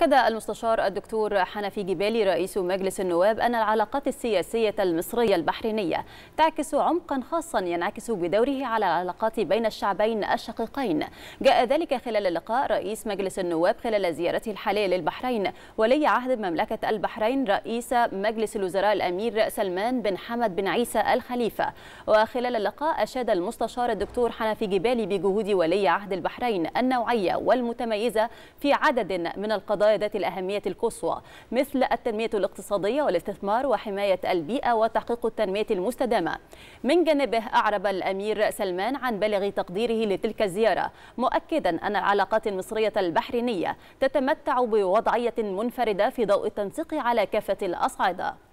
أكد المستشار الدكتور حنفي جبالي رئيس مجلس النواب أن العلاقات السياسية المصرية البحرينية تعكس عمقا خاصا ينعكس بدوره على العلاقات بين الشعبين الشقيقين جاء ذلك خلال لقاء رئيس مجلس النواب خلال زيارته الحالية للبحرين ولي عهد مملكة البحرين رئيس مجلس الوزراء الأمير سلمان بن حمد بن عيسى الخليفة وخلال اللقاء أشاد المستشار الدكتور حنفي جبالي بجهود ولي عهد البحرين النوعية والمتميزة في عدد من القضايا القضايا ذات الأهمية القصوى مثل التنمية الاقتصادية والاستثمار وحماية البيئة وتحقيق التنمية المستدامة من جانبه أعرب الأمير سلمان عن بالغ تقديره لتلك الزيارة مؤكدا أن العلاقات المصرية البحرينية تتمتع بوضعية منفردة في ضوء التنسيق على كافة الأصعدة